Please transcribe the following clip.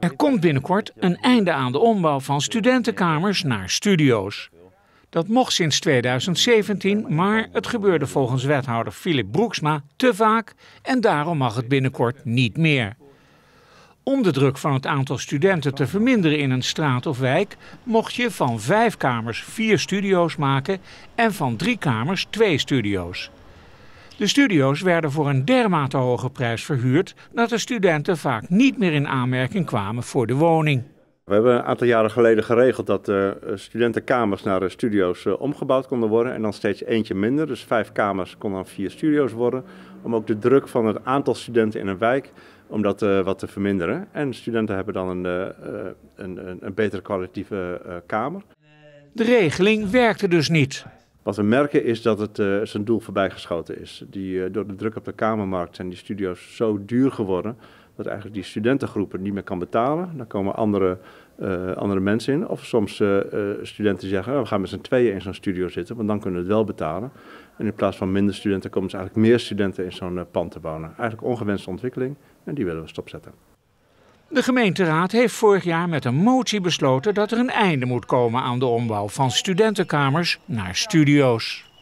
Er komt binnenkort een einde aan de ombouw van studentenkamers naar studio's. Dat mocht sinds 2017, maar het gebeurde volgens wethouder Philip Broeksma te vaak en daarom mag het binnenkort niet meer. Om de druk van het aantal studenten te verminderen in een straat of wijk, mocht je van vijf kamers vier studio's maken en van drie kamers twee studio's. De studio's werden voor een dermate hoge prijs verhuurd dat de studenten vaak niet meer in aanmerking kwamen voor de woning. We hebben een aantal jaren geleden geregeld dat de eh, studentenkamers naar de eh, studio's eh, omgebouwd konden worden. En dan steeds eentje minder. Dus vijf kamers kon dan vier studio's worden. Om ook de druk van het aantal studenten in een wijk om dat wat te verminderen. En studenten hebben dan een, een, een betere kwalitatieve kamer. De regeling werkte dus niet. Wat we merken is dat het eh, zijn doel voorbijgeschoten is. Die, eh, door de druk op de kamermarkt zijn die studio's zo duur geworden dat eigenlijk die studentengroepen niet meer kan betalen. Dan komen andere, eh, andere mensen in. Of soms studenten zeggen, oh, we gaan met z'n tweeën in zo'n studio zitten, want dan kunnen we het wel betalen. En in plaats van minder studenten komen er dus eigenlijk meer studenten in zo'n pand te wonen. Eigenlijk ongewenste ontwikkeling en die willen we stopzetten. De gemeenteraad heeft vorig jaar met een motie besloten dat er een einde moet komen aan de ombouw van studentenkamers naar studio's.